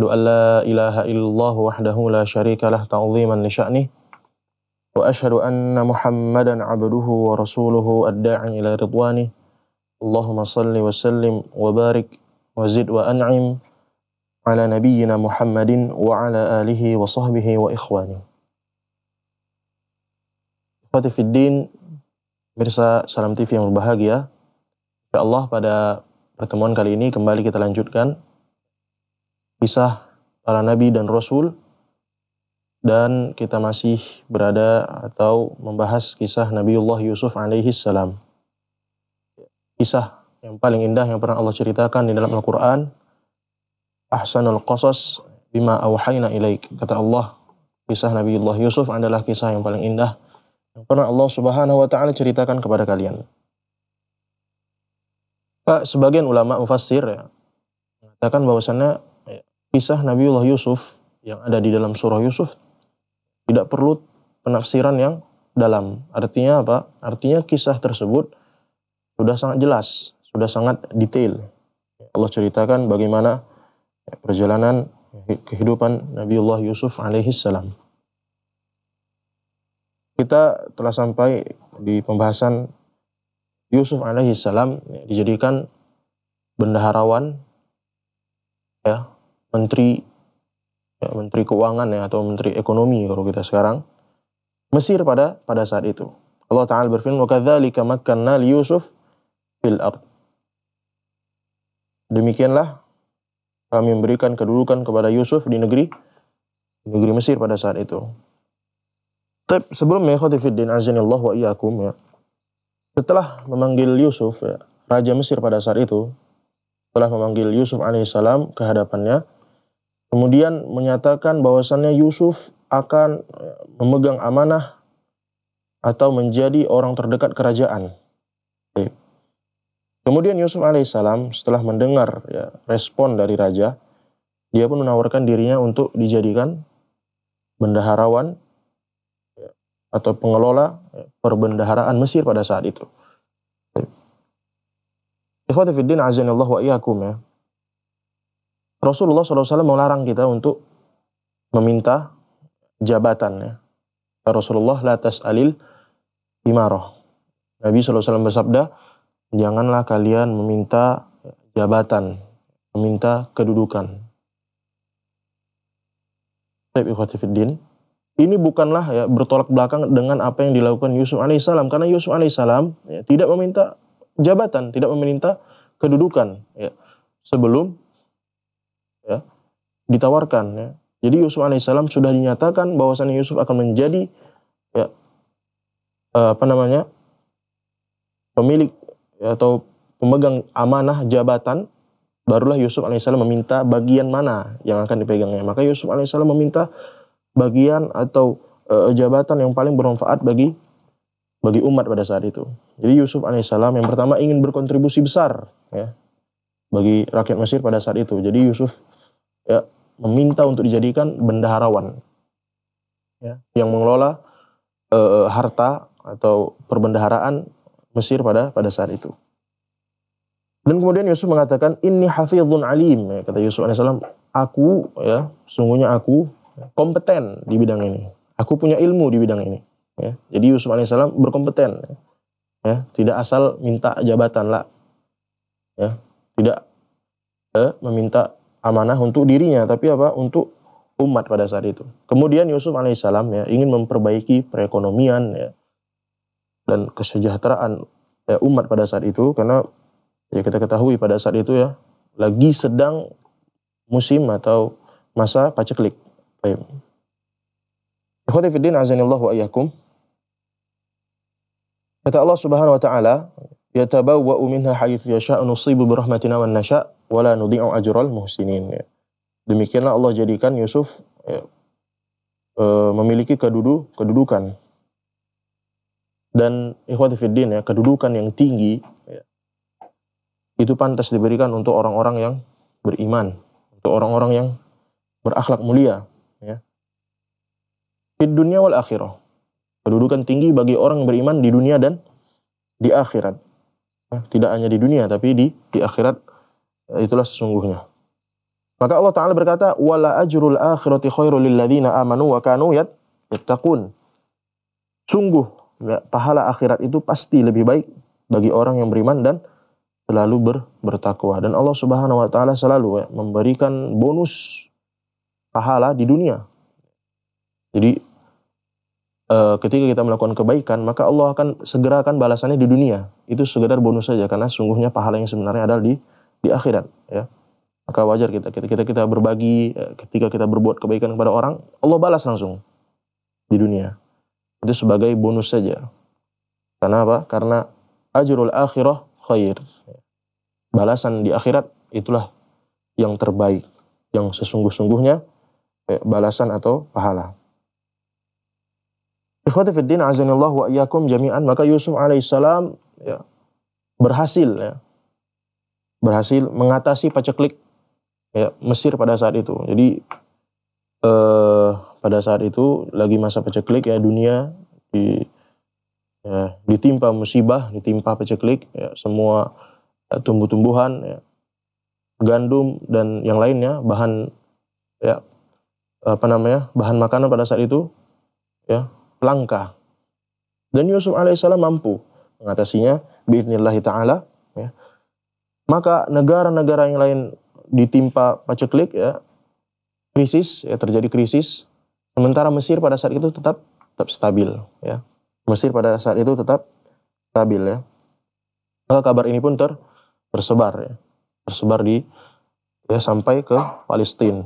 Asyadu an la ilaha illallah wahdahu la lah ta'ziman li sya'nih. Wa anna muhammadan abduhu wa rasuluhu ila ridwanih. Allahumma salli wa sallim wa barik wa zid wa an'im ala nabiyyina muhammadin wa ala alihi wa sahbihi wa ikhwani. Fatih Fiddin, Mirsa Salam TV yang berbahagia. Ya Allah pada pertemuan kali ini kembali kita lanjutkan kisah para nabi dan rasul dan kita masih berada atau membahas kisah Nabiullah Yusuf alaihi salam. Kisah yang paling indah yang pernah Allah ceritakan di dalam Al-Qur'an Ahsanul Qasas bima awhayna ilaik. Kata Allah, kisah Nabiullah Yusuf adalah kisah yang paling indah yang pernah Allah Subhanahu wa taala ceritakan kepada kalian. Pak, sebagian ulama mufassir ya, mengatakan bahwasannya kisah Nabiullah Yusuf yang ada di dalam surah Yusuf tidak perlu penafsiran yang dalam. Artinya apa? Artinya kisah tersebut sudah sangat jelas, sudah sangat detail. Allah ceritakan bagaimana perjalanan kehidupan Nabiullah Yusuf alaihi salam. Kita telah sampai di pembahasan Yusuf alaihi salam dijadikan bendaharawan ya menteri ya, menteri keuangan ya atau menteri ekonomi kalau kita sekarang Mesir pada pada saat itu. Allah Taala berfirman, "Wakadzalika makanna li Yusuf fil ard." Demikianlah kami memberikan kedudukan kepada Yusuf di negeri di negeri Mesir pada saat itu. Tapi sebelumnya khotifiddin azanillah wa iyyakum ya. Setelah memanggil Yusuf ya, raja Mesir pada saat itu telah memanggil Yusuf alaihissalam ke hadapannya Kemudian menyatakan bahwasannya Yusuf akan e, memegang amanah atau menjadi orang terdekat kerajaan. Kemudian Yusuf alaihissalam setelah mendengar ya, respon dari raja, dia pun menawarkan dirinya untuk dijadikan bendaharawan ya, atau pengelola ya, perbendaharaan Mesir pada saat itu. Ikhwatifiddin azanillahu wa ya. Rasulullah SAW melarang kita untuk meminta jabatan ya. ya Rasulullah la tas'alil imarah. Nabi SAW bersabda, janganlah kalian meminta jabatan, meminta kedudukan. Ini bukanlah ya bertolak belakang dengan apa yang dilakukan Yusuf alaihissalam karena Yusuf alaihissalam ya, tidak meminta jabatan, tidak meminta kedudukan ya, sebelum ditawarkan ya. Jadi Yusuf alaihissalam sudah dinyatakan bahwasannya Yusuf akan menjadi ya eh, apa namanya pemilik ya, atau pemegang amanah jabatan barulah Yusuf alaihissalam meminta bagian mana yang akan dipegangnya. Maka Yusuf alaihissalam meminta bagian atau e, jabatan yang paling bermanfaat bagi bagi umat pada saat itu. Jadi Yusuf alaihissalam yang pertama ingin berkontribusi besar ya bagi rakyat Mesir pada saat itu. Jadi Yusuf ya meminta untuk dijadikan bendaharawan, ya, yang mengelola e, harta atau perbendaharaan Mesir pada pada saat itu. Dan kemudian Yusuf mengatakan, ini hafizun alim. Ya, kata Yusuf AS, aku ya, sungguhnya aku kompeten di bidang ini. Aku punya ilmu di bidang ini. Ya. Jadi Yusuf AS berkompeten. Ya. ya. Tidak asal minta jabatan lah. Ya. Tidak eh, meminta amanah untuk dirinya, tapi apa? Untuk umat pada saat itu. Kemudian Yusuf alaihissalam ya ingin memperbaiki perekonomian ya dan kesejahteraan ya, umat pada saat itu karena ya kita ketahui pada saat itu ya lagi sedang musim atau masa paceklik. Baik. wa Kata Allah Subhanahu wa taala, "Yatabawwa'u minha haitsu yasha'u nusibu bi rahmatina man nasha'." wala nudi'u ajral muhsinin. Ya. Demikianlah Allah jadikan Yusuf ya, e, memiliki kedudu, kedudukan. Dan ikhwati fiddin ya, kedudukan yang tinggi ya, itu pantas diberikan untuk orang-orang yang beriman, untuk orang-orang yang berakhlak mulia, ya. Fid dunia wal akhirah. Kedudukan tinggi bagi orang yang beriman di dunia dan di akhirat. tidak hanya di dunia tapi di di akhirat itulah sesungguhnya. Maka Allah Ta'ala berkata, Wala ajrul akhirati khairul lilladina amanu wa kanu yat yattaqun. Sungguh, ya, pahala akhirat itu pasti lebih baik bagi orang yang beriman dan selalu ber, bertakwa. Dan Allah Subhanahu Wa Ta'ala selalu ya, memberikan bonus pahala di dunia. Jadi, e, ketika kita melakukan kebaikan, maka Allah akan segerakan balasannya di dunia. Itu sekedar bonus saja, karena sungguhnya pahala yang sebenarnya adalah di di akhirat ya maka wajar kita kita kita, kita berbagi eh, ketika kita berbuat kebaikan kepada orang Allah balas langsung di dunia itu sebagai bonus saja karena apa karena ajrul akhirah khair balasan di akhirat itulah yang terbaik yang sesungguh-sungguhnya eh, balasan atau pahala Ikhwati azanillahu wa jami'an maka Yusuf alaihissalam ya berhasil ya berhasil mengatasi paceklik ya, Mesir pada saat itu. Jadi eh, pada saat itu lagi masa paceklik ya dunia di ya, ditimpa musibah, ditimpa paceklik ya, semua ya, tumbuh-tumbuhan ya, gandum dan yang lainnya bahan ya apa namanya bahan makanan pada saat itu ya langka dan Yusuf alaihissalam mampu mengatasinya biidnillahi ta'ala ya, maka negara-negara yang lain ditimpa paceklik ya krisis ya terjadi krisis sementara Mesir pada saat itu tetap tetap stabil ya Mesir pada saat itu tetap stabil ya maka kabar ini pun ter tersebar ya tersebar di ya sampai ke Palestina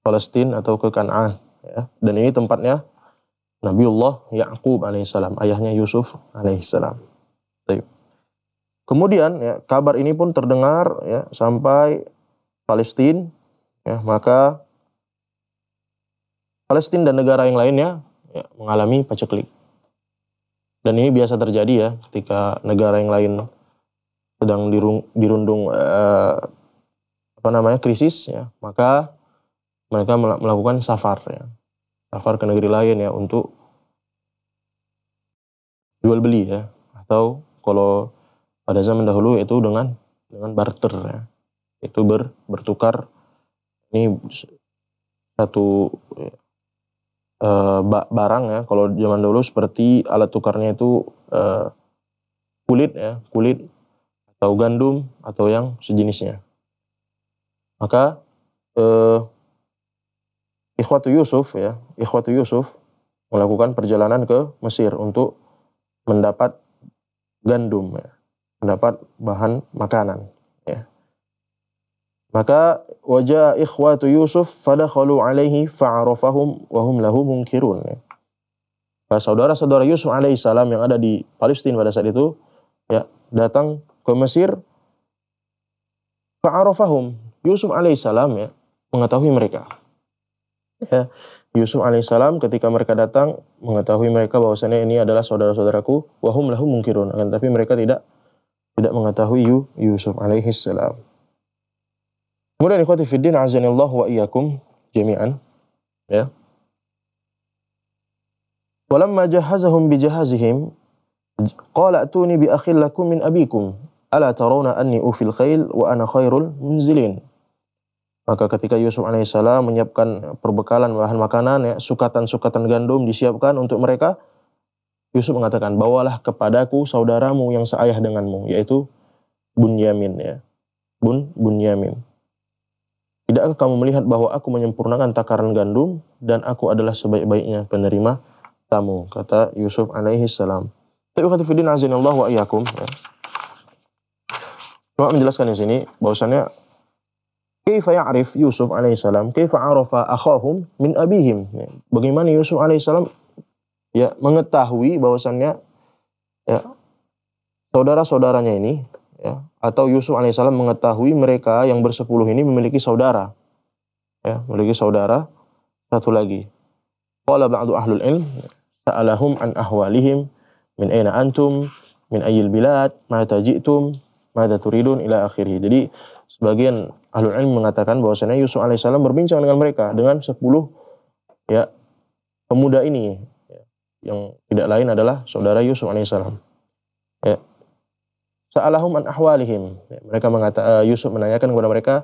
Palestina atau ke Kanaan ya dan ini tempatnya Nabiullah Yakub alaihissalam ayahnya Yusuf alaihissalam Kemudian ya, kabar ini pun terdengar ya, sampai Palestina, ya, maka Palestina dan negara yang lainnya ya, mengalami paceklik. Dan ini biasa terjadi ya ketika negara yang lain sedang dirung, dirundung eh, apa namanya krisis ya, maka mereka melakukan safar ya. Safar ke negeri lain ya untuk jual beli ya atau kalau pada zaman dahulu itu dengan dengan barter ya. Itu ber, bertukar ini satu e, barang ya kalau zaman dulu seperti alat tukarnya itu e, kulit ya, kulit atau gandum atau yang sejenisnya. Maka eh, Ikhwatu Yusuf ya, Ikhwatu Yusuf melakukan perjalanan ke Mesir untuk mendapat gandum ya mendapat bahan makanan. Ya. Maka wajah ikhwatu Yusuf kalu alaihi faarofahum wahum lahu mungkirun. Ya. Nah, saudara-saudara Yusuf alaihissalam yang ada di Palestina pada saat itu ya datang ke Mesir faarofahum Yusuf alaihissalam ya mengetahui mereka. Ya, Yusuf alaihissalam ketika mereka datang mengetahui mereka bahwasanya ini adalah saudara-saudaraku wahum lahu mungkirun tapi mereka tidak tidak mengetahui Yusuf alaihi salam. Kemudian ikhwati fiddin azanillah wa iyyakum jami'an ya. Walamma jahazahum bi jahazihim qala atuni bi akhil lakum min abikum ala tarawna anni ufil khail wa ana khairul munzilin. Maka ketika Yusuf alaihissalam menyiapkan perbekalan bahan makanan ya, sukatan-sukatan gandum disiapkan untuk mereka, Yusuf mengatakan, bawalah kepadaku saudaramu yang seayah denganmu, yaitu Bunyamin ya. Bun Bunyamin. Tidakkah kamu melihat bahwa aku menyempurnakan takaran gandum dan aku adalah sebaik-baiknya penerima tamu, kata Yusuf alaihi salam. Tapi Allah wa iyakum. Ya. menjelaskan di sini bahwasannya kaifa ya'rif Yusuf alaihi salam, kaifa arafa akhahum min abihim. Ya. Bagaimana Yusuf alaihi salam ya mengetahui bahwasannya ya saudara-saudaranya ini ya atau Yusuf alaihissalam mengetahui mereka yang bersepuluh ini memiliki saudara ya memiliki saudara satu lagi qala ba'du ahlul ilm sa'alahum an ahwalihim min aina antum min ayil bilad ma tajitum ma turidun ila akhirih jadi sebagian ahlul ilm mengatakan bahwasanya Yusuf alaihissalam berbincang dengan mereka dengan sepuluh ya pemuda ini yang tidak lain adalah saudara Yusuf alaihissalam. Ya. Sa'alahum an ahwalihim. Ya, mereka mengata, uh, Yusuf menanyakan kepada mereka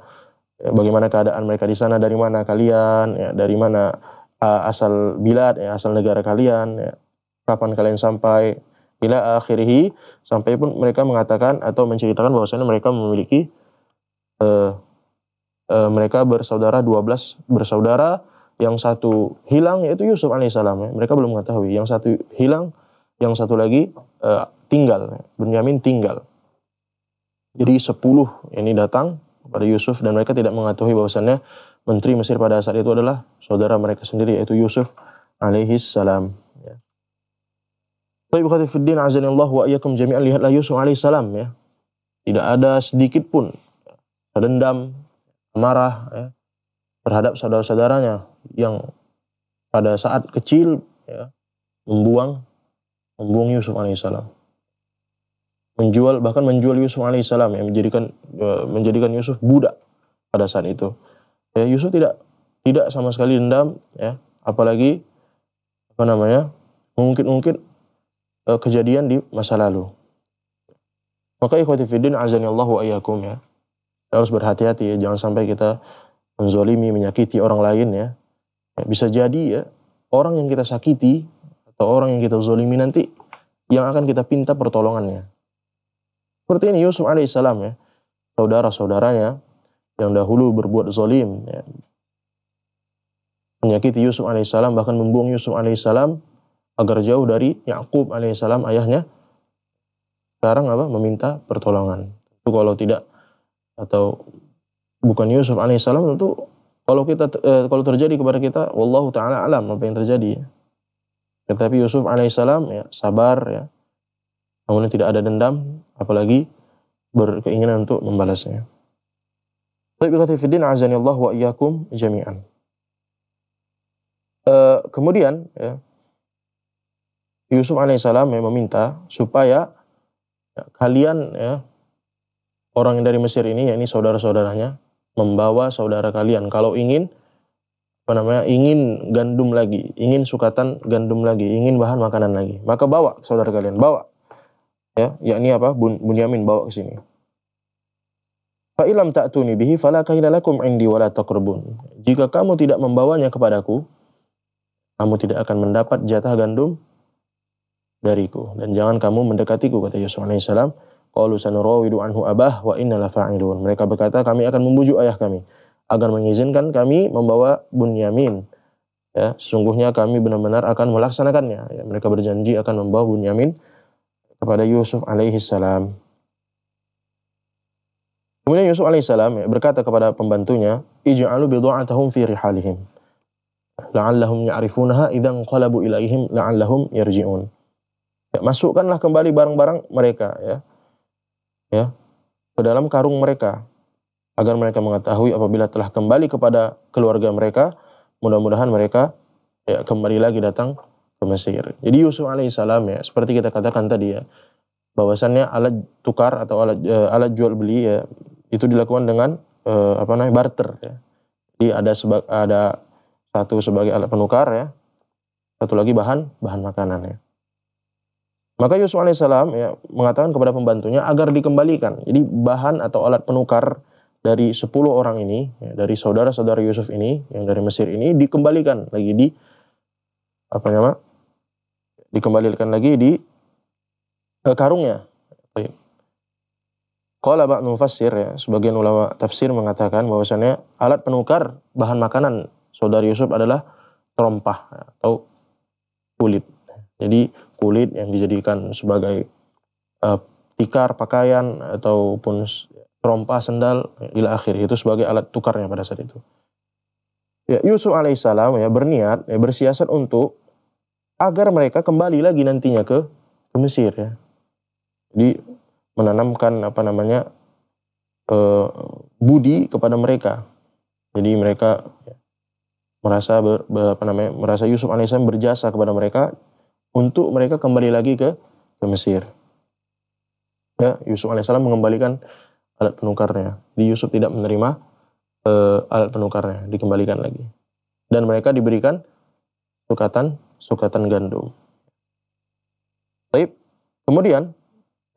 ya, bagaimana keadaan mereka di sana, dari mana kalian, ya, dari mana uh, asal bilad, ya, asal negara kalian, ya, kapan kalian sampai, bila akhirihi sampai pun mereka mengatakan atau menceritakan bahwasanya mereka memiliki uh, uh, mereka bersaudara 12 bersaudara yang satu hilang yaitu Yusuf alaihissalam ya. mereka belum mengetahui yang satu hilang yang satu lagi uh, tinggal ya. Benyamin tinggal jadi sepuluh ini datang kepada Yusuf dan mereka tidak mengetahui bahwasannya menteri Mesir pada saat itu adalah saudara mereka sendiri yaitu Yusuf alaihissalam Tapi ya. Baik khatifuddin azanillah wa iyyakum jami'an lihatlah Yusuf alaihissalam ya tidak ada sedikit pun dendam ya. marah ya terhadap saudara-saudaranya yang pada saat kecil ya, membuang membuang Yusuf alaihissalam menjual bahkan menjual Yusuf alaihissalam yang menjadikan ya, menjadikan Yusuf budak pada saat itu ya, Yusuf tidak tidak sama sekali dendam ya apalagi apa namanya mungkin-mungkin uh, e, kejadian di masa lalu. Maka ikhwati fiddin azani ayyakum ya. harus berhati-hati ya, jangan sampai kita menzolimi, menyakiti orang lain ya. ya. Bisa jadi ya, orang yang kita sakiti atau orang yang kita zolimi nanti yang akan kita pinta pertolongannya. Seperti ini Yusuf alaihissalam ya, saudara-saudaranya yang dahulu berbuat zolim, ya. menyakiti Yusuf alaihissalam bahkan membuang Yusuf alaihissalam agar jauh dari Yakub alaihissalam ayahnya. Sekarang apa? Meminta pertolongan. Itu kalau tidak atau bukan Yusuf alaihissalam tentu kalau kita eh, kalau terjadi kepada kita wallahu taala alam apa yang terjadi ya. tetapi Yusuf alaihissalam ya sabar ya namun tidak ada dendam apalagi berkeinginan untuk membalasnya Baik azani Allah wa iyyakum jami'an eh, kemudian ya Yusuf alaihissalam ya, meminta supaya ya, kalian ya orang yang dari Mesir ini ya ini saudara-saudaranya membawa saudara kalian. Kalau ingin apa namanya ingin gandum lagi, ingin sukatan gandum lagi, ingin bahan makanan lagi, maka bawa saudara kalian, bawa ya, yakni apa Bun, Bunyamin bawa ke sini. Fa ilam ta'tuni bihi fala kainalakum indi wala taqrabun. Jika kamu tidak membawanya kepadaku, kamu tidak akan mendapat jatah gandum dariku dan jangan kamu mendekatiku kata Yusuf alaihissalam Qalu sanurawidu anhu abah wa inna lafa'ilun. Mereka berkata kami akan membujuk ayah kami agar mengizinkan kami membawa Bunyamin. Ya, sungguhnya kami benar-benar akan melaksanakannya. Ya, mereka berjanji akan membawa Bunyamin kepada Yusuf alaihi salam. Kemudian Yusuf alaihi salam ya, berkata kepada pembantunya, "Ij'alu bidha'atahum fi rihalihim." La'allahum ya'rifunaha idzan qalabu ilaihim la'allahum yarji'un. Ya, masukkanlah kembali barang-barang mereka ya ya ke dalam karung mereka agar mereka mengetahui apabila telah kembali kepada keluarga mereka mudah-mudahan mereka ya kembali lagi datang ke Mesir. Jadi Yusuf alaihissalam ya seperti kita katakan tadi ya bahwasannya alat tukar atau alat e, alat jual beli ya itu dilakukan dengan e, apa namanya barter ya. Jadi ada seba, ada satu sebagai alat penukar ya, satu lagi bahan bahan makanan ya. Maka Yusuf alaihissalam ya, mengatakan kepada pembantunya agar dikembalikan. Jadi bahan atau alat penukar dari 10 orang ini, ya, dari saudara-saudara Yusuf ini, yang dari Mesir ini, dikembalikan lagi di, apa nama, dikembalikan lagi di eh, karungnya. Kalau abang mufassir ya, sebagian ulama tafsir mengatakan bahwasannya alat penukar bahan makanan saudara Yusuf adalah terompah atau kulit. Jadi kulit yang dijadikan sebagai uh, tikar pakaian ataupun rompa sendal ila akhir itu sebagai alat tukarnya pada saat itu. Ya, Yusuf alaihissalam ya berniat ya, bersiasat untuk agar mereka kembali lagi nantinya ke ke Mesir ya. Jadi menanamkan apa namanya eh, budi kepada mereka. Jadi mereka ya, merasa ber, ber, apa namanya merasa Yusuf alaihissalam berjasa kepada mereka untuk mereka kembali lagi ke ke Mesir. Ya, Yusuf alaihissalam mengembalikan alat penukarnya. Di Yusuf tidak menerima e, alat penukarnya, dikembalikan lagi. Dan mereka diberikan sukatan sukatan gandum. Baik. Kemudian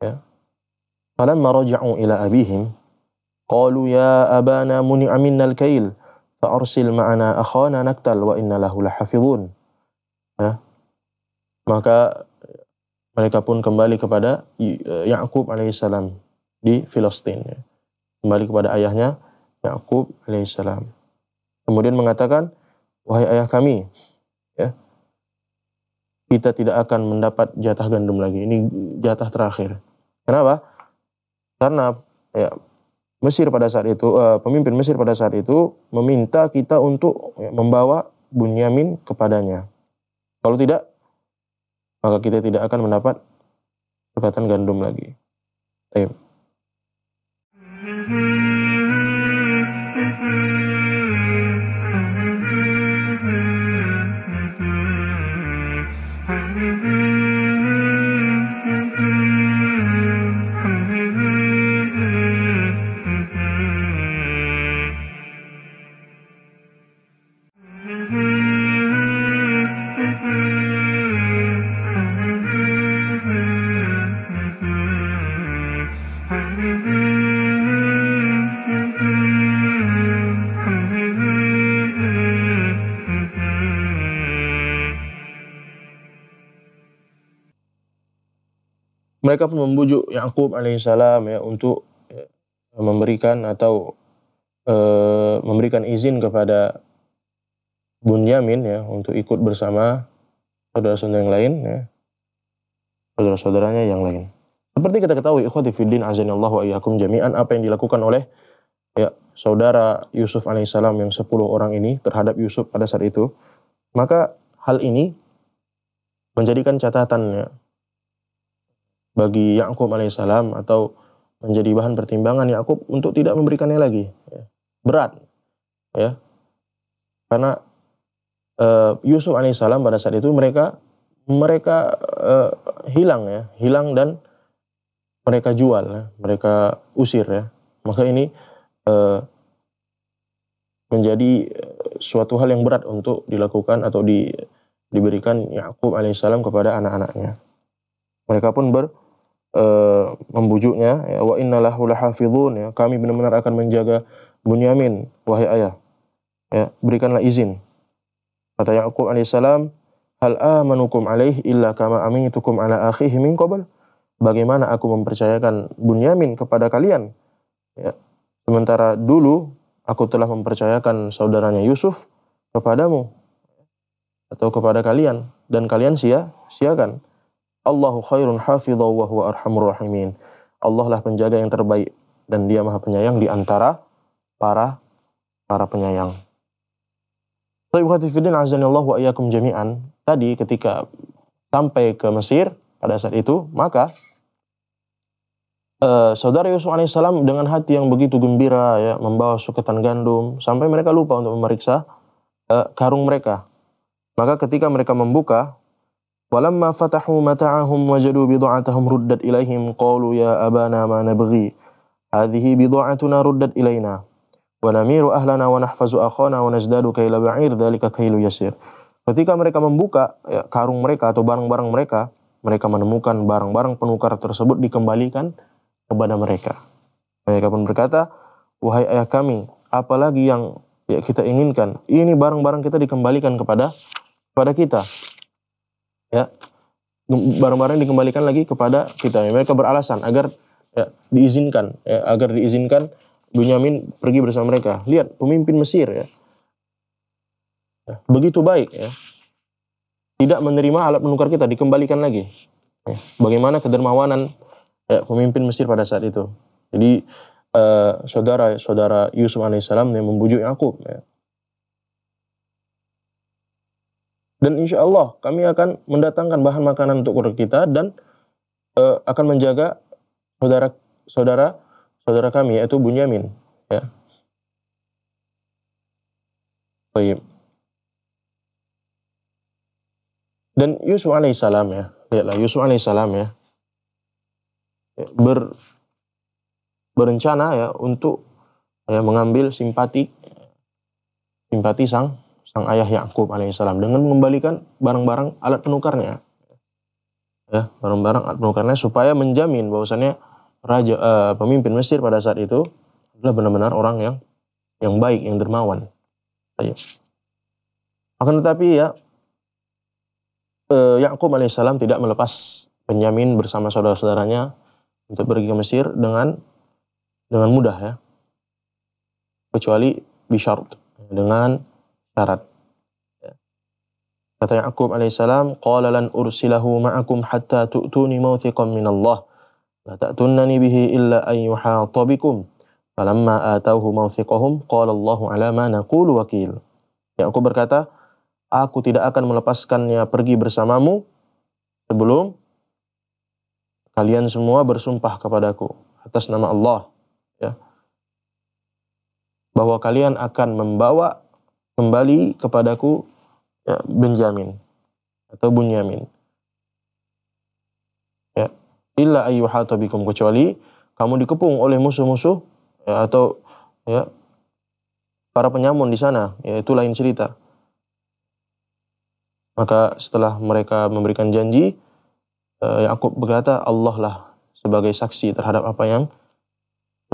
ya. Falamma raja'u ila abihim qalu ya abana muni'a minnal al-kail fa arsil ma'ana akhana naktal wa inna lahu lahafizun. Maka mereka pun kembali kepada eh, Yakub alaihissalam di Filistin. Ya. Kembali kepada ayahnya Yakub alaihissalam. Kemudian mengatakan, wahai ayah kami, ya, kita tidak akan mendapat jatah gandum lagi. Ini jatah terakhir. Kenapa? Karena ya, Mesir pada saat itu, eh, pemimpin Mesir pada saat itu meminta kita untuk ya, membawa Bunyamin kepadanya. Kalau tidak, maka kita tidak akan mendapat kekuatan gandum lagi. Ayo. Mm-hmm. mereka pun membujuk Yakub alaihissalam ya untuk ya, memberikan atau e, memberikan izin kepada Bunyamin ya untuk ikut bersama saudara-saudara yang lain ya saudara-saudaranya yang lain. Seperti kita ketahui ikhwati fiddin azanillahu wa iyyakum jami'an apa yang dilakukan oleh ya saudara Yusuf alaihissalam yang 10 orang ini terhadap Yusuf pada saat itu maka hal ini menjadikan catatannya bagi Yakub alaihissalam atau menjadi bahan pertimbangan Yakub untuk tidak memberikannya lagi. Ya. Berat, ya, karena Yusuf eh, Yusuf alaihissalam pada saat itu mereka mereka e, hilang ya, hilang dan mereka jual, ya. mereka usir ya. Maka ini e, menjadi suatu hal yang berat untuk dilakukan atau di, diberikan Yakub alaihissalam kepada anak-anaknya. Mereka pun ber, Eh, membujuknya ya wa innalahu lahafizun ya kami benar-benar akan menjaga Bunyamin wahai ayah ya berikanlah izin kata Yakub alaihissalam hal amanukum alaih illa kama amintukum ala akhihi min qabl bagaimana aku mempercayakan Bunyamin kepada kalian ya sementara dulu aku telah mempercayakan saudaranya Yusuf kepadamu atau kepada kalian dan kalian sia siakan Allahu khairun hafidhu wa huwa arhamur rahimin. Allah lah penjaga yang terbaik dan dia maha penyayang di antara para para penyayang. Ibu Khatifidin azanillah wa ayyakum jami'an. Tadi ketika sampai ke Mesir pada saat itu, maka eh, saudara Yusuf alaihissalam dengan hati yang begitu gembira ya membawa suketan gandum sampai mereka lupa untuk memeriksa eh, karung mereka. Maka ketika mereka membuka ولما فتحوا متاعهم وجدوا بضاعتهم ردت إليهم قالوا يا أبانا ما نبغي هذه بضاعتنا ردت إلينا ونمير أهلنا ونحفظ أخانا ونزداد كيل بعير ذلك كيل يسير Ketika mereka membuka ya, karung mereka atau barang-barang mereka, mereka menemukan barang-barang penukar tersebut dikembalikan kepada mereka. Mereka pun berkata, "Wahai ayah kami, apalagi yang ya, kita inginkan? Ini barang-barang kita dikembalikan kepada kepada kita." ya barang-barang dikembalikan lagi kepada kita. Ya. Mereka beralasan agar ya, diizinkan, ya, agar diizinkan Bunyamin pergi bersama mereka. Lihat pemimpin Mesir ya. ya, begitu baik ya, tidak menerima alat menukar kita dikembalikan lagi. Ya, bagaimana kedermawanan ya, pemimpin Mesir pada saat itu? Jadi eh, saudara saudara Yusuf alaihissalam yang membujuk Yakub. Ya. Dan insya Allah kami akan mendatangkan bahan makanan untuk keluarga kita dan uh, akan menjaga saudara saudara saudara kami yaitu Bunyamin. Ya. Baik. Dan Yusuf alaihissalam ya, lihatlah Yusuf alaihissalam ya, ber, berencana ya untuk ya, mengambil simpati simpati sang sang ayah Yakub alaihissalam dengan mengembalikan barang-barang alat penukarnya. Ya, barang-barang alat penukarnya supaya menjamin bahwasannya raja uh, pemimpin Mesir pada saat itu adalah benar-benar orang yang yang baik, yang dermawan. Ya. Akan tetapi ya uh, Yakub alaihissalam tidak melepas penjamin bersama saudara-saudaranya untuk pergi ke Mesir dengan dengan mudah ya. Kecuali bisyarat dengan syarat. Ya. Kata Ya'qub alaihissalam, "Qala lan ursilahu ma'akum hatta tu'tuni mawthiqan min Allah, la ta'tunnani bihi illa an yuhata bikum." Falamma atauhu mawthiqahum, qala Allahu ala ma naqulu wakil. Ya'qub ya, berkata, "Aku tidak akan melepaskannya pergi bersamamu sebelum kalian semua bersumpah kepadaku atas nama Allah, ya. Bahwa kalian akan membawa kembali kepadaku ya, Benjamin atau Bunyamin. Ya, illa ayyuhata bikum kecuali kamu dikepung oleh musuh-musuh ya, atau ya para penyamun di sana, ya itu lain cerita. Maka setelah mereka memberikan janji, eh, aku berkata, Allah lah sebagai saksi terhadap apa yang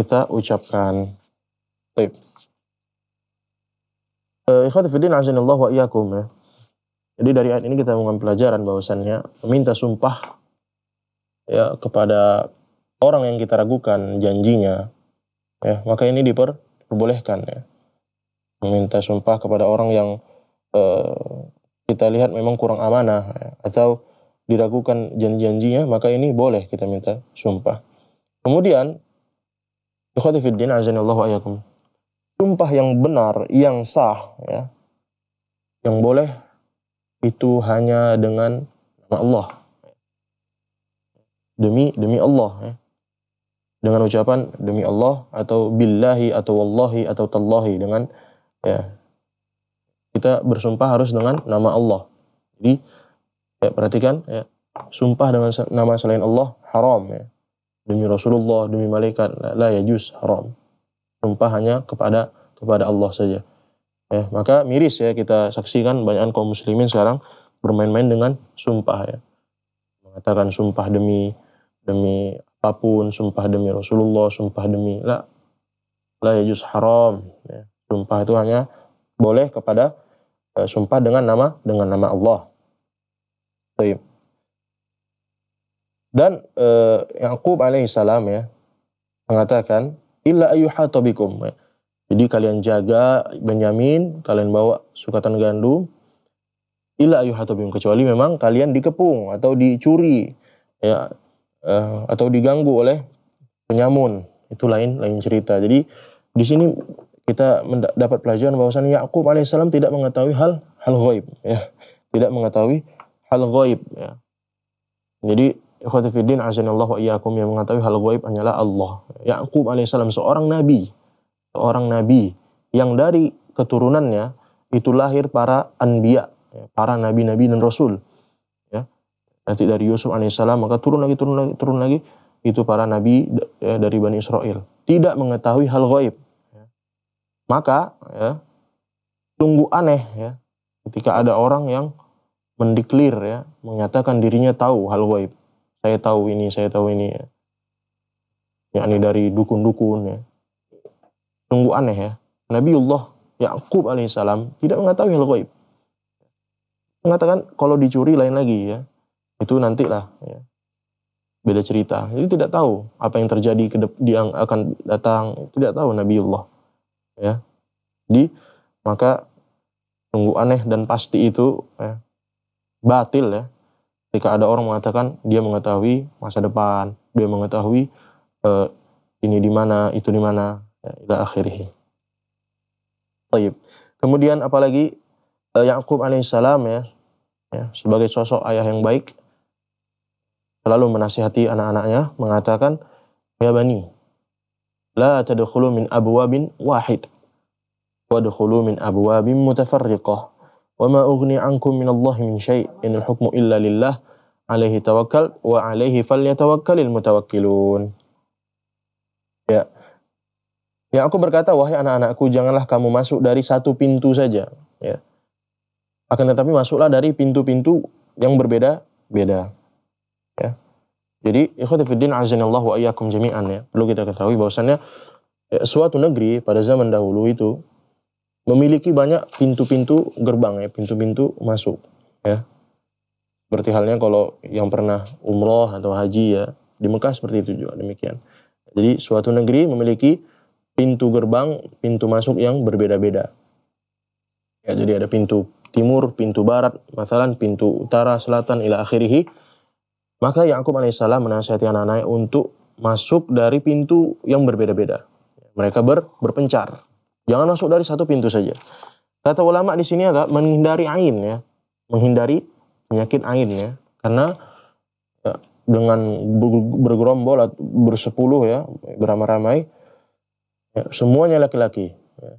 kita ucapkan. Baik. Eh, ikhwati fiddin azinillah wa iyakum ya. Jadi dari ayat ini kita mengambil pelajaran bahwasannya meminta sumpah ya kepada orang yang kita ragukan janjinya ya maka ini diperbolehkan ya meminta sumpah kepada orang yang uh, kita lihat memang kurang amanah ya. atau diragukan janji-janjinya maka ini boleh kita minta sumpah kemudian ikhwati fiddin wa ayakum sumpah yang benar, yang sah, ya, yang boleh itu hanya dengan nama Allah. Demi demi Allah, ya. dengan ucapan demi Allah atau billahi atau wallahi atau tallahi dengan ya kita bersumpah harus dengan nama Allah. Jadi ya, perhatikan ya sumpah dengan nama selain Allah haram ya. Demi Rasulullah, demi malaikat, la, la juz haram. Sumpah hanya kepada kepada Allah saja. Ya, maka miris ya kita saksikan banyak kaum muslimin sekarang bermain-main dengan sumpah ya. Mengatakan sumpah demi demi apapun, sumpah demi Rasulullah, sumpah demi la la yajus haram ya. Sumpah itu hanya boleh kepada e, sumpah dengan nama dengan nama Allah. Baik. Dan Aku e, Yakub alaihissalam ya mengatakan illa ayyuhatabikum. Jadi kalian jaga Benyamin, kalian bawa sukatan gandum illa ayyuhatabikum kecuali memang kalian dikepung atau dicuri ya eh, atau diganggu oleh penyamun. Itu lain lain cerita. Jadi di sini kita mendapat pelajaran bahwasannya Yakub alaihissalam tidak mengetahui hal hal gaib ya. Tidak mengetahui hal gaib ya. Jadi Ikhwati azanallahu wa iyyakum yang mengetahui hal gaib hanyalah Allah. Yakub alaihissalam seorang nabi, seorang nabi yang dari keturunannya itu lahir para anbiya, ya, para nabi-nabi dan rasul. Ya. Nanti dari Yusuf alaihissalam maka turun lagi turun lagi turun lagi itu para nabi ya, dari Bani Israel. Tidak mengetahui hal gaib. Ya. Maka ya, tunggu aneh ya ketika ada orang yang mendeklir ya, menyatakan dirinya tahu hal gaib saya tahu ini, saya tahu ini. Ya. Yakni dari dukun-dukun ya. Tunggu aneh ya. Nabiullah Ya'qub alaihissalam tidak mengetahui hal gaib. Mengatakan kalau dicuri lain lagi ya. Itu nantilah ya. Beda cerita. Jadi tidak tahu apa yang terjadi ke yang akan datang, tidak tahu Nabiullah. Ya. Di maka tunggu aneh dan pasti itu ya, batil ya ketika ada orang mengatakan dia mengetahui masa depan, dia mengetahui uh, ini di mana, itu di mana, ya, ila akhirih. Baik. Kemudian apalagi uh, eh, Yakub alaihissalam ya, ya sebagai sosok ayah yang baik selalu menasihati anak-anaknya mengatakan ya bani la tadkhulu min abwabin wahid wadkhulu min abwabin mutafarriqah wa ma ughni ankum minallahi min syai' inil hukmu illa lillah alaihi tawakkal wa alaihi falyatawakkalil Ya. Ya aku berkata wahai anak-anakku janganlah kamu masuk dari satu pintu saja, ya. Akan tetapi masuklah dari pintu-pintu yang berbeda-beda. Ya. Jadi ikhwati fiddin azanillahu wa iyyakum jami'an ya. Perlu kita ketahui bahwasannya ya, suatu negeri pada zaman dahulu itu memiliki banyak pintu-pintu gerbang ya, pintu-pintu masuk ya. Seperti halnya kalau yang pernah umroh atau haji ya, di Mekah seperti itu juga demikian. Jadi suatu negeri memiliki pintu gerbang, pintu masuk yang berbeda-beda. Ya, jadi ada pintu timur, pintu barat, masalan pintu utara, selatan, ila akhirihi. Maka Yakub alaihissalam menasihati anak anak untuk masuk dari pintu yang berbeda-beda. Mereka ber, berpencar. Jangan masuk dari satu pintu saja. Kata ulama di sini adalah menghindari ain ya, menghindari penyakit ain ya, karena ya, dengan bergerombol atau bersepuluh ya, beramai-ramai, ya, semuanya laki-laki. Ya.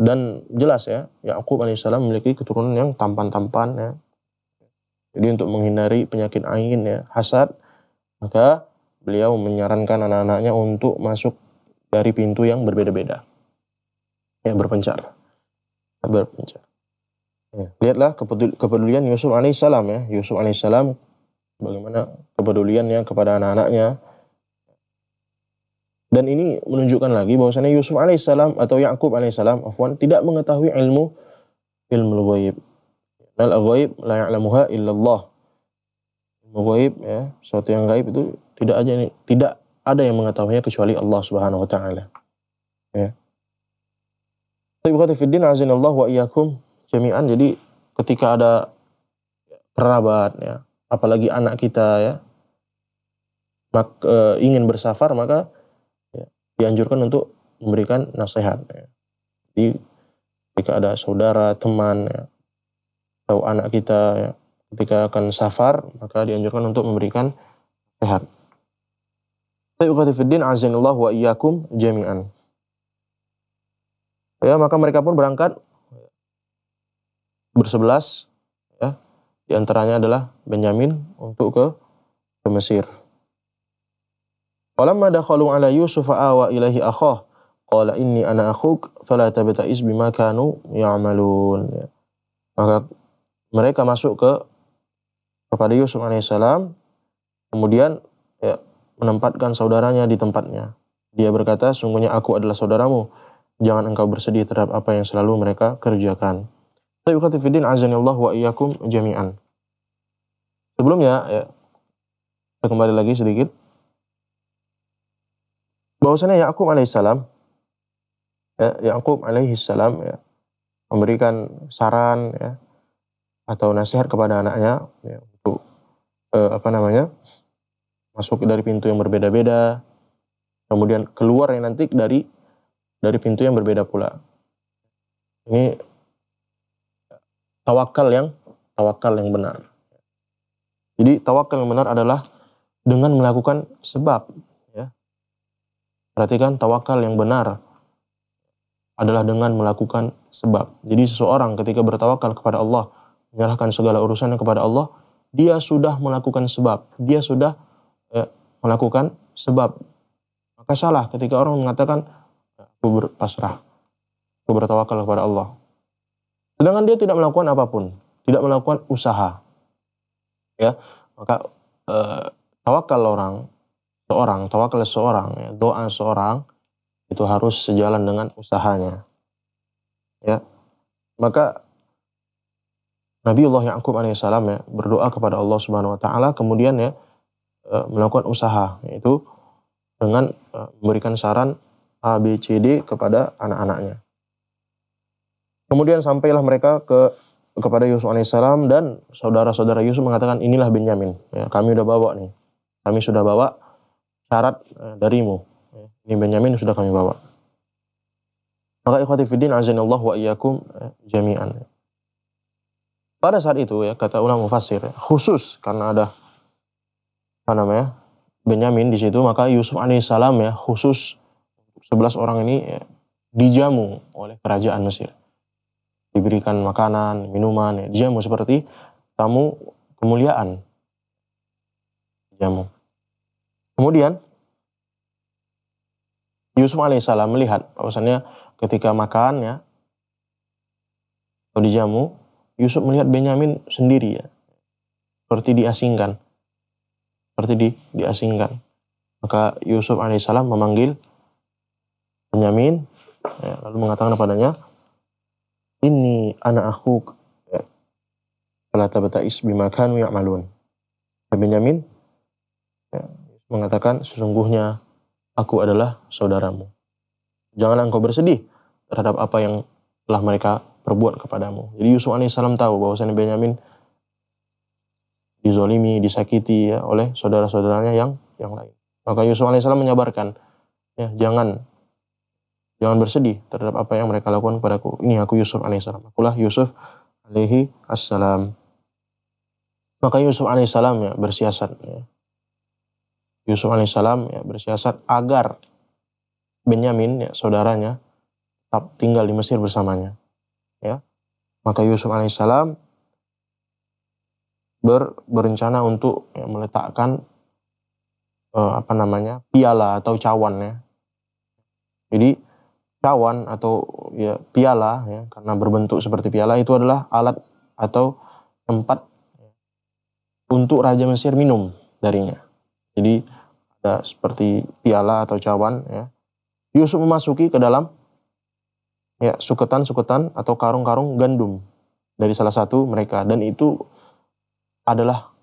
Dan jelas ya, Yakub alaihissalam memiliki keturunan yang tampan-tampan ya. Jadi untuk menghindari penyakit angin ya, hasad, maka beliau menyarankan anak-anaknya untuk masuk dari pintu yang berbeda-beda. Yang berpencar. Berpencar. Ya, lihatlah kepedulian Yusuf alaihissalam ya. Yusuf alaihissalam bagaimana kepeduliannya kepada anak-anaknya. Dan ini menunjukkan lagi bahwasanya Yusuf alaihissalam atau Yakub alaihissalam afwan tidak mengetahui ilmu ilmu ghaib. Nal ghaib la ya'lamuha illallah. Ilmu ghaib ya, sesuatu yang gaib itu tidak aja ini tidak ada yang mengetahuinya kecuali Allah Subhanahu wa taala. Ya. Ibkhatifiddin azinallahu wa iyyakum jami'an. Jadi ketika ada kerabat ya, apalagi anak kita ya mak, e, ingin bersafar maka ya, dianjurkan untuk memberikan nasihat. Ya. Jadi ketika ada saudara, teman ya, atau anak kita ya, ketika akan safar maka dianjurkan untuk memberikan sehat. Iqatifuddin azanillah wa iyyakum jami'an. Ya, maka mereka pun berangkat bersebelas ya. Di antaranya adalah Benyamin untuk ke ke Mesir. Walamma dakhalu ala Yusuf awa ilahi akhah qala inni ana akhuk fala tabta'is bima kanu ya'malun. Ya. Maka mereka masuk ke kepada Yusuf alaihissalam kemudian ya, menempatkan saudaranya di tempatnya. Dia berkata, sungguhnya aku adalah saudaramu. Jangan engkau bersedih terhadap apa yang selalu mereka kerjakan. Tayyukatifidin azanillah wa iyyakum jami'an. Sebelumnya, ya, kita kembali lagi sedikit. Bahwasanya Yakub alaihissalam, ya, Yakub alaihissalam ya, memberikan saran ya, atau nasihat kepada anaknya ya, untuk eh, apa namanya masuk dari pintu yang berbeda-beda, kemudian keluar yang nanti dari dari pintu yang berbeda pula. Ini tawakal yang tawakal yang benar. Jadi tawakal yang benar adalah dengan melakukan sebab. Ya. Perhatikan tawakal yang benar adalah dengan melakukan sebab. Jadi seseorang ketika bertawakal kepada Allah, menyerahkan segala urusannya kepada Allah, dia sudah melakukan sebab, dia sudah melakukan sebab. Maka salah ketika orang mengatakan aku berpasrah, aku bertawakal kepada Allah. Sedangkan dia tidak melakukan apapun, tidak melakukan usaha. Ya, maka eh, tawakal orang seorang, tawakal seorang, ya, doa seorang itu harus sejalan dengan usahanya. Ya. Maka Nabi Allah yang Yaqub alaihissalam ya berdoa kepada Allah Subhanahu wa taala kemudian ya Eh, melakukan usaha yaitu dengan eh, memberikan saran A B C D kepada anak-anaknya. Kemudian sampailah mereka ke kepada Yusuf alaihissalam dan saudara-saudara Yusuf mengatakan inilah Benyamin ya, kami sudah bawa nih kami sudah bawa syarat eh, darimu ya, ini Benyamin sudah kami bawa maka ikhwati fiddin azanillah wa iyyakum jami'an pada saat itu ya kata ulama mufassir ya, khusus karena ada apa namanya Benyamin di situ maka Yusuf alaihissalam ya khusus 11 orang ini ya, dijamu oleh kerajaan Mesir diberikan makanan minuman ya, dijamu seperti tamu kemuliaan dijamu kemudian Yusuf alaihissalam melihat bahwasannya ketika makan ya atau dijamu Yusuf melihat Benyamin sendiri ya seperti diasingkan seperti di, diasingkan. Maka Yusuf alaihissalam memanggil Benyamin, ya, lalu mengatakan kepadanya, ini anak aku ya, kata batais bimakan malun. Benyamin ya, mengatakan sesungguhnya aku adalah saudaramu. Janganlah engkau bersedih terhadap apa yang telah mereka perbuat kepadamu. Jadi Yusuf alaihissalam tahu bahwasanya Benyamin dizolimi, disakiti ya oleh saudara-saudaranya yang yang lain. Maka Yusuf alaihissalam menyabarkan, ya jangan jangan bersedih terhadap apa yang mereka lakukan padaku. Ini aku Yusuf alaihissalam. Akulah Yusuf alaihi assalam. Maka Yusuf alaihissalam ya bersiasat. Ya. Yusuf alaihissalam ya bersiasat agar Benyamin ya saudaranya tetap tinggal di Mesir bersamanya. Ya. Maka Yusuf alaihissalam ber, berencana untuk ya, meletakkan eh, apa namanya piala atau cawan ya. Jadi cawan atau ya piala ya karena berbentuk seperti piala itu adalah alat atau tempat untuk Raja Mesir minum darinya. Jadi ada seperti piala atau cawan ya. Yusuf memasuki ke dalam ya suketan-suketan atau karung-karung gandum dari salah satu mereka dan itu adalah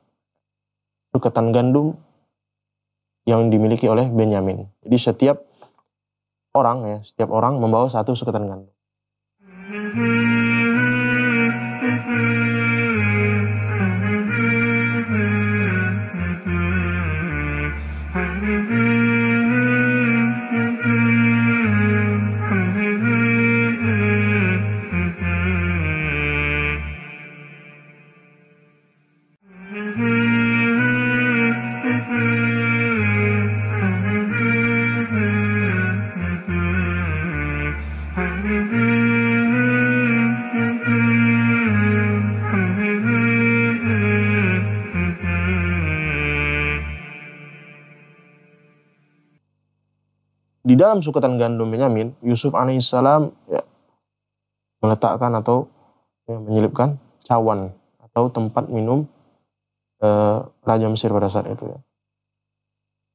deketan gandum yang dimiliki oleh Benyamin. Jadi setiap orang ya, setiap orang membawa satu seketan gandum. dalam suketan gandum Benyamin, Yusuf alaihissalam ya, meletakkan atau ya, menyelipkan cawan atau tempat minum eh, Raja Mesir pada saat itu ya.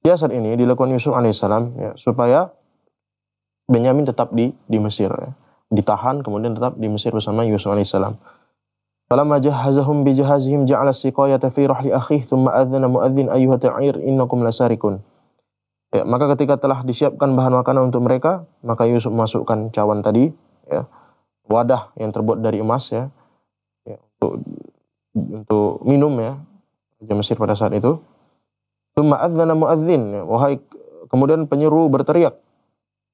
ya saat ini dilakukan Yusuf alaihissalam ya, supaya Benyamin tetap di di Mesir ya. ditahan kemudian tetap di Mesir bersama Yusuf alaihissalam. فلما جهزهم بجهازهم جعل السقاية في رحل akhih thumma أذن مؤذن أيها التعير إنكم لسارقون Ya, maka ketika telah disiapkan bahan makanan untuk mereka, maka Yusuf masukkan cawan tadi, ya, wadah yang terbuat dari emas ya, ya untuk untuk minum ya, di Mesir pada saat itu. Tsumma adzana ya, wahai kemudian penyeru berteriak,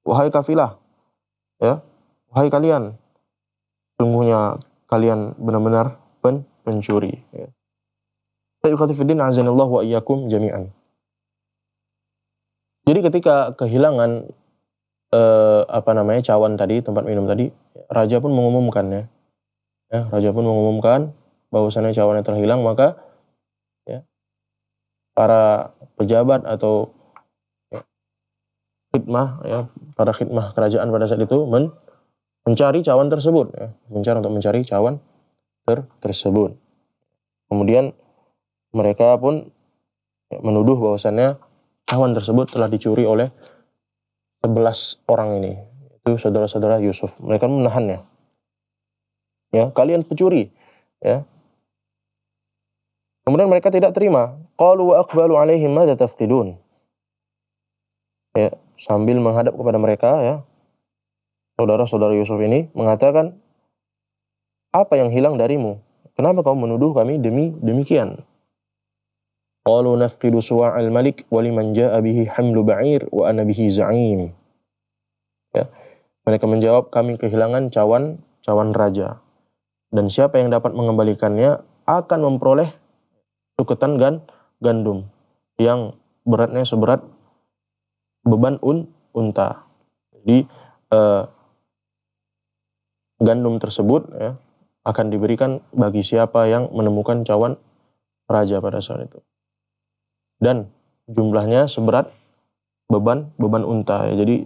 wahai kafilah, ya, wahai kalian, sungguhnya kalian benar-benar pen pencuri. Ya. Tayyukatifidin azanillah wa iyyakum jami'an. Jadi ketika kehilangan eh, apa namanya cawan tadi tempat minum tadi, raja pun mengumumkan ya. ya raja pun mengumumkan bahwasannya cawannya telah hilang maka ya, para pejabat atau ya, khidmah ya para khidmah kerajaan pada saat itu men mencari cawan tersebut ya, mencari untuk mencari cawan ter tersebut. Kemudian mereka pun ya, menuduh bahwasannya hewan tersebut telah dicuri oleh 11 orang ini. Itu saudara-saudara Yusuf. Mereka menahannya. Ya, kalian pencuri. Ya. Kemudian mereka tidak terima. Qalu wa aqbalu alaihim madza taftidun Ya, sambil menghadap kepada mereka ya. Saudara-saudara Yusuf ini mengatakan, "Apa yang hilang darimu? Kenapa kau menuduh kami demi demikian?" Qalu nafqidu suwa'al malik liman ja'a bihi hamlu ba'ir wa ana bihi za'im. Ya. Mereka menjawab kami kehilangan cawan cawan raja. Dan siapa yang dapat mengembalikannya akan memperoleh suketan gan, gandum yang beratnya seberat beban un, unta. Jadi eh, gandum tersebut ya, akan diberikan bagi siapa yang menemukan cawan raja pada saat itu dan jumlahnya seberat beban beban unta ya. Jadi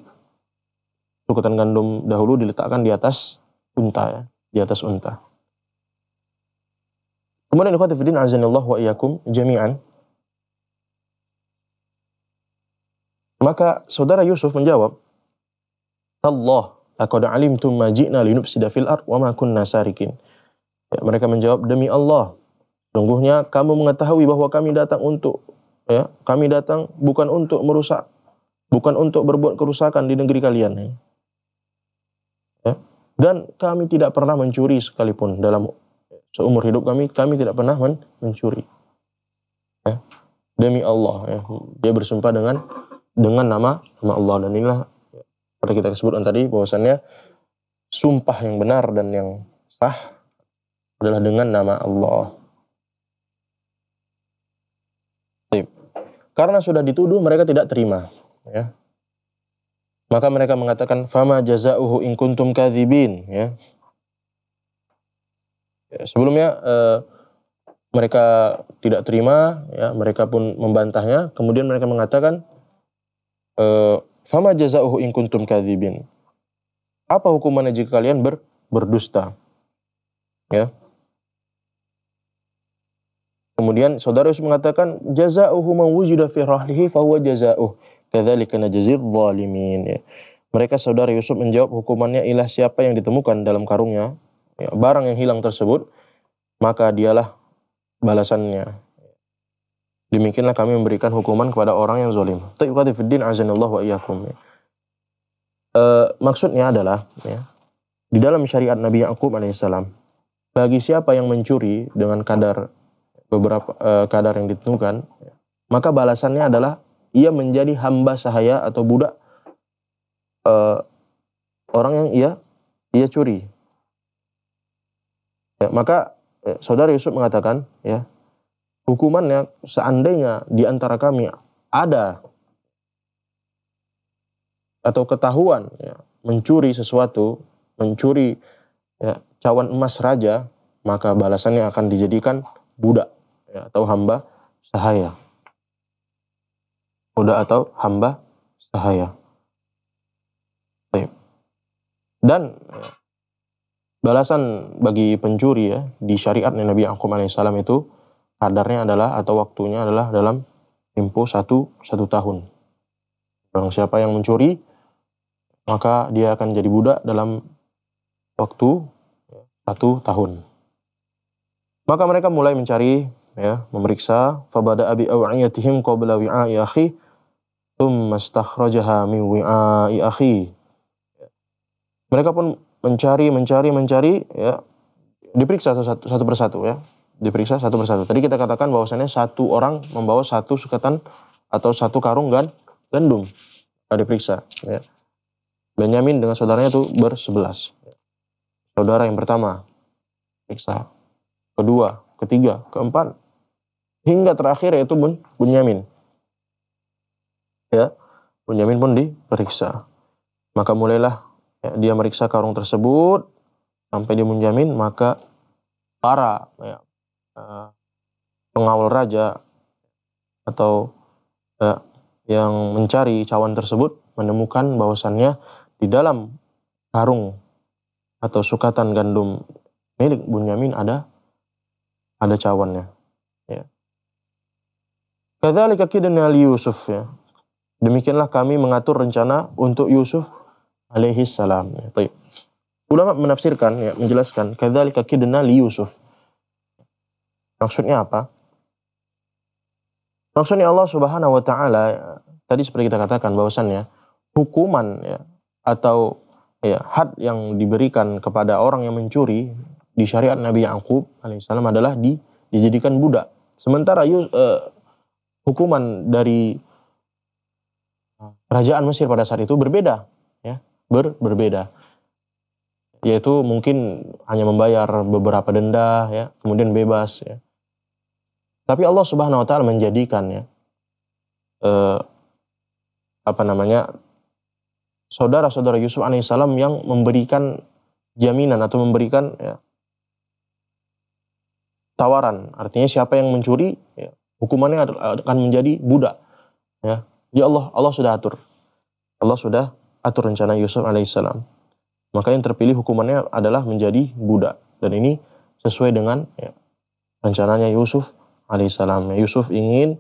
lukutan gandum dahulu diletakkan di atas unta ya, di atas unta. Kemudian ikhwati fillah azanillah wa iyyakum jami'an. Maka saudara Yusuf menjawab, "Allah, laqad alimtum ma ji'na linufsida fil ard wa ma kunna sarikin." Ya, mereka menjawab, "Demi Allah, sungguhnya kamu mengetahui bahwa kami datang untuk Ya, kami datang bukan untuk merusak, bukan untuk berbuat kerusakan di negeri kalian. Ya. Dan kami tidak pernah mencuri sekalipun dalam seumur hidup kami, kami tidak pernah men mencuri. Ya. Demi Allah, ya. dia bersumpah dengan dengan nama nama Allah dan inilah pada kita sebutkan tadi bahwasannya sumpah yang benar dan yang sah adalah dengan nama Allah. Karena sudah dituduh mereka tidak terima. Ya. Maka mereka mengatakan fama jazauhu in kuntum kadzibin ya. ya. Sebelumnya eh, mereka tidak terima ya, mereka pun membantahnya. Kemudian mereka mengatakan eh, fama jazauhu in kuntum kadzibin. Apa hukumannya jika kalian ber, berdusta? Ya. Kemudian saudara Yusuf mengatakan jazauhu man wujuda fi rahlihi fahuwa jazauh. Kadzalika najzil zalimin. Ya. Mereka saudara Yusuf menjawab hukumannya ialah siapa yang ditemukan dalam karungnya ya, barang yang hilang tersebut maka dialah balasannya. Demikianlah kami memberikan hukuman kepada orang yang zalim. Ta'iqatifuddin azanallahu wa iyyakum. Ya. E, maksudnya adalah ya, di dalam syariat Nabi Yakub alaihissalam bagi siapa yang mencuri dengan kadar beberapa e, kadar yang ditentukan, maka balasannya adalah ia menjadi hamba sahaya atau budak e, orang yang ia ia curi. Ya, maka e, saudara Yusuf mengatakan, ya hukumannya seandainya di antara kami ada atau ketahuan ya, mencuri sesuatu, mencuri ya, cawan emas raja, maka balasannya akan dijadikan budak ya, atau hamba sahaya. Muda atau hamba sahaya. Dan ya, balasan bagi pencuri ya di syariat Nabi Yaakob salam itu kadarnya adalah atau waktunya adalah dalam tempo satu satu tahun. orang siapa yang mencuri maka dia akan jadi budak dalam waktu ya, satu tahun. Maka mereka mulai mencari ya memeriksa fabada abi awiyatihim qabla wi'a'i akhi thumma istakhrajaha min wi'a'i akhi ya. mereka pun mencari mencari mencari ya diperiksa satu, satu, satu persatu ya diperiksa satu persatu tadi kita katakan bahwasanya satu orang membawa satu suketan atau satu karung gan gandum diperiksa ya Benyamin dengan saudaranya itu bersebelas saudara yang pertama periksa kedua ketiga keempat hingga terakhir yaitu Bun Bunyamin. Ya, Bunyamin pun diperiksa. Maka mulailah ya, dia meriksa karung tersebut sampai dia menjamin maka para ya, eh, pengawal raja atau ya, yang mencari cawan tersebut menemukan bahwasannya di dalam karung atau sukatan gandum milik Bunyamin ada ada cawannya. Kadzalika kidna li Yusuf ya. Demikianlah kami mengatur rencana untuk Yusuf alaihi salam. Ya, Ulama menafsirkan ya menjelaskan kadzalika kidna li Yusuf. Maksudnya apa? Maksudnya Allah Subhanahu wa taala ya, tadi seperti kita katakan bahwasannya hukuman ya atau ya had yang diberikan kepada orang yang mencuri di syariat Nabi Yakub alaihissalam adalah di, dijadikan budak. Sementara Yus, uh, hukuman dari eh, kerajaan Mesir pada saat itu berbeda, ya, ber berbeda. Yaitu mungkin hanya membayar beberapa denda, ya, kemudian bebas, ya. Tapi Allah Subhanahu Wa Taala menjadikan ya, eh, apa namanya, saudara-saudara Yusuf alaihissalam yang memberikan jaminan atau memberikan ya, tawaran. Artinya siapa yang mencuri, ya, hukumannya akan menjadi budak. Ya, ya Allah, Allah sudah atur. Allah sudah atur rencana Yusuf alaihissalam. Maka yang terpilih hukumannya adalah menjadi budak. Dan ini sesuai dengan ya, rencananya Yusuf alaihissalam. Yusuf ingin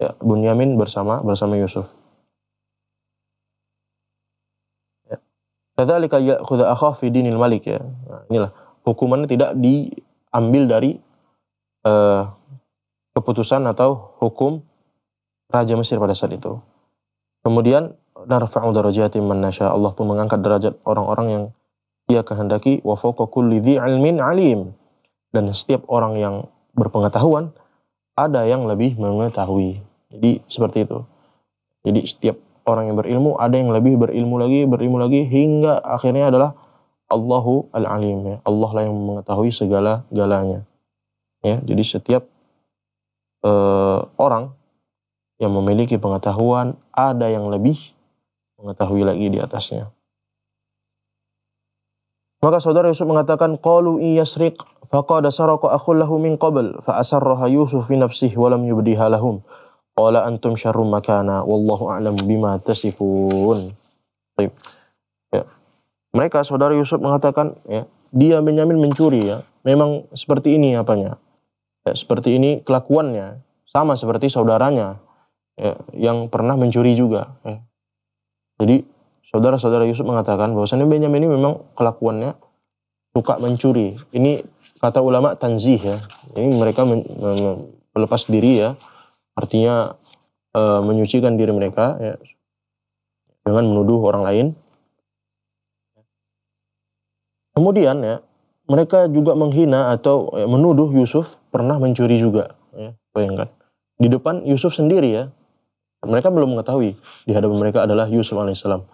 ya, Bunyamin bersama bersama Yusuf. Ya. Kadzalika ya'khudha akhahu fi dinil malik ya. Nah, inilah hukumannya tidak diambil dari uh, keputusan atau hukum Raja Mesir pada saat itu. Kemudian narfa'u darajati man Allah pun mengangkat derajat orang-orang yang ia kehendaki wa fawqa kulli ilmin alim. Dan setiap orang yang berpengetahuan ada yang lebih mengetahui. Jadi seperti itu. Jadi setiap orang yang berilmu ada yang lebih berilmu lagi, berilmu lagi hingga akhirnya adalah Allahu al-alim ya. Allah lah yang mengetahui segala galanya. Ya, jadi setiap eh, orang yang memiliki pengetahuan ada yang lebih mengetahui lagi di atasnya. Maka saudara Yusuf mengatakan qalu iyasriq faqad sarqa akhul lahu min qabl fa asarraha Yusuf fi nafsihi wa lam yubdiha lahum qala antum syarrum makana wallahu a'lam bima tasifun. Baik. Ya. Mereka saudara Yusuf mengatakan ya, dia Benyamin mencuri ya. Memang seperti ini apanya? ya, seperti ini kelakuannya sama seperti saudaranya ya, yang pernah mencuri juga. Ya. Jadi saudara-saudara Yusuf mengatakan bahwasannya Benyamin ini memang kelakuannya suka mencuri. Ini kata ulama tanzih ya. Ini mereka men, men, melepas diri ya. Artinya e, menyucikan diri mereka ya dengan menuduh orang lain. Kemudian ya mereka juga menghina atau eh, menuduh Yusuf pernah mencuri juga. Ya. bayangkan. Di depan Yusuf sendiri ya. Mereka belum mengetahui di hadapan mereka adalah Yusuf alaihissalam.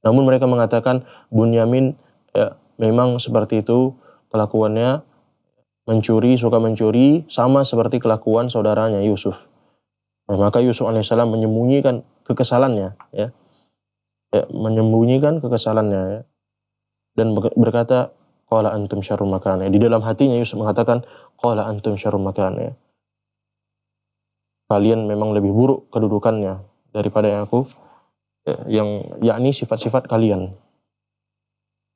Namun mereka mengatakan Bunyamin ya, memang seperti itu kelakuannya mencuri, suka mencuri sama seperti kelakuan saudaranya Yusuf. Nah, maka Yusuf alaihissalam menyembunyikan kekesalannya ya. ya menyembunyikan kekesalannya ya. dan berkata qala antum syarrum makana. Di dalam hatinya Yusuf mengatakan qala antum syarrum makana. Kalian memang lebih buruk kedudukannya daripada yang aku ya, yang yakni sifat-sifat kalian.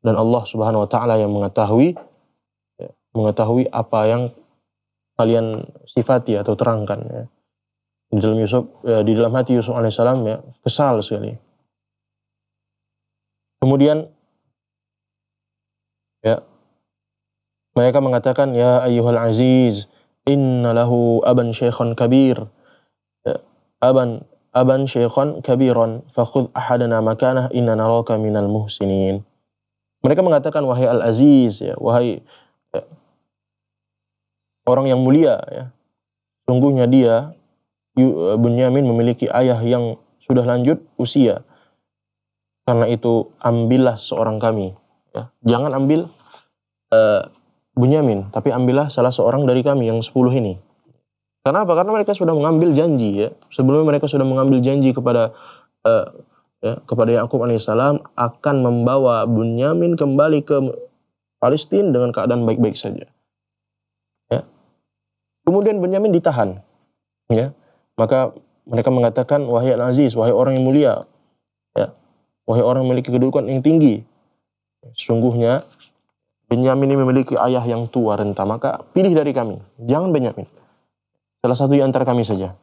Dan Allah Subhanahu wa taala yang mengetahui ya, mengetahui apa yang kalian sifati atau terangkan ya. Di dalam Yusuf ya, di dalam hati Yusuf alaihissalam ya kesal sekali. Kemudian Ya. Mereka mengatakan ya ayyuhal aziz inna lahu aban syekhon kabir. Ya. Aban aban syekhon kabiron fakud ahadana makanah inna naraka minal muhsinin. Mereka mengatakan wahai al aziz ya wahai ya, orang yang mulia ya. Sungguhnya dia Bunyamin memiliki ayah yang sudah lanjut usia. Karena itu ambillah seorang kami Ya. Jangan ambil uh, Bunyamin, tapi ambillah salah seorang dari kami yang 10 ini. Karena apa? Karena mereka sudah mengambil janji ya. Sebelumnya mereka sudah mengambil janji kepada uh, ya, kepada Yakub alaihissalam akan membawa Bunyamin kembali ke Palestina dengan keadaan baik-baik saja. Ya. Kemudian Bunyamin ditahan. Ya. Maka mereka mengatakan wahai Al Aziz, wahai orang yang mulia, ya. Wahai orang yang memiliki kedudukan yang tinggi, Sungguhnya Benyamin ini memiliki ayah yang tua renta, maka pilih dari kami. Jangan Benyamin. Salah satu di antara kami saja.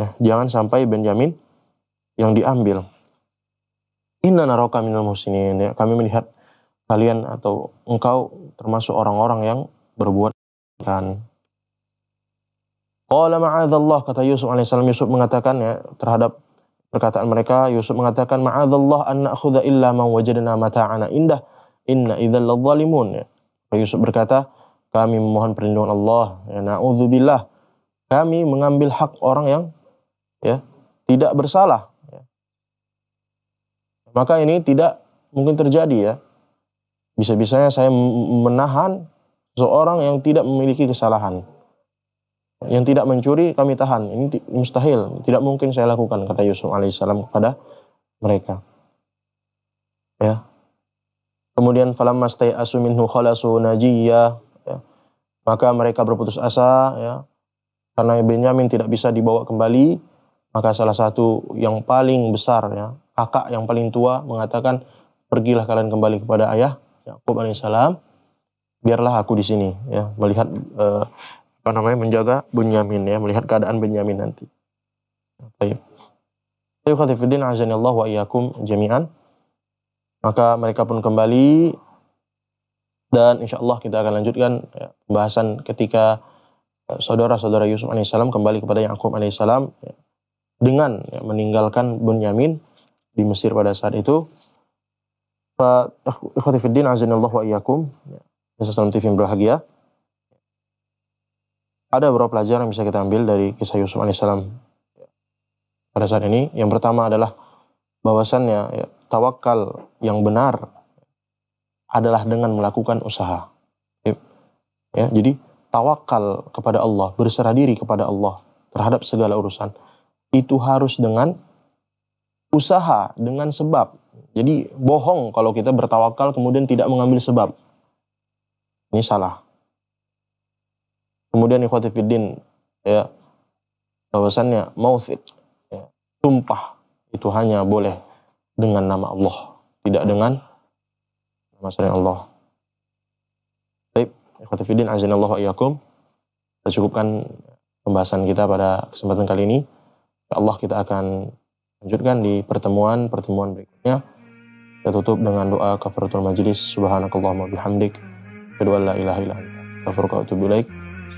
Eh, jangan sampai Benjamin yang diambil. Inna naraka minal muhsinin. Ya, kami melihat kalian atau engkau termasuk orang-orang yang berbuat kan. Qala ma'adzallah kata Yusuf alaihissalam Yusuf mengatakan ya terhadap Perkataan mereka Yusuf mengatakan Ma'adallah an na'khudha illa ma wajadna mata'ana indah inna idzal zalimun. Ya. Yusuf berkata, kami memohon perlindungan Allah, ya na'udzubillah. Kami mengambil hak orang yang ya tidak bersalah. Ya. Maka ini tidak mungkin terjadi ya. Bisa-bisanya saya menahan seorang yang tidak memiliki kesalahan yang tidak mencuri kami tahan. Ini mustahil, tidak mungkin saya lakukan kata Yusuf alaihissalam kepada mereka. Ya. Kemudian falam mastai asumin khalasu najiyya. Ya. Maka mereka berputus asa ya. Karena Benyamin tidak bisa dibawa kembali, maka salah satu yang paling besar ya, kakak yang paling tua mengatakan, "Pergilah kalian kembali kepada ayah Yakub alaihissalam, biarlah aku di sini." Ya, melihat eh, apa namanya menjaga Bunyamin ya melihat keadaan Bunyamin nanti. Baik. Ayu wa jami'an. Maka mereka pun kembali dan insya Allah kita akan lanjutkan ya, pembahasan ketika ya, saudara-saudara Yusuf alaihissalam kembali kepada Yakub alaihissalam ya, dengan ya, meninggalkan Bunyamin di Mesir pada saat itu. Fa ikhwatifiddin azanillah wa iyyakum. Ya. Assalamualaikum warahmatullahi wabarakatuh ada beberapa pelajaran yang bisa kita ambil dari kisah Yusuf alaihissalam pada saat ini. Yang pertama adalah bahwasannya ya, tawakal yang benar adalah dengan melakukan usaha. Ya, ya, jadi tawakal kepada Allah, berserah diri kepada Allah terhadap segala urusan itu harus dengan usaha, dengan sebab. Jadi bohong kalau kita bertawakal kemudian tidak mengambil sebab. Ini salah. Kemudian ikhwati fiddin ya bahwasannya maufid ya, sumpah itu hanya boleh dengan nama Allah, tidak dengan nama selain Allah. Baik, ikhwati fiddin azanallahu wa iyyakum. Kita cukupkan pembahasan kita pada kesempatan kali ini. Allah kita akan lanjutkan di pertemuan-pertemuan berikutnya. Kita tutup dengan doa kafaratul majlis subhanakallahumma bihamdik. Kedua la ilaha illa Kafaratul Astaghfiruka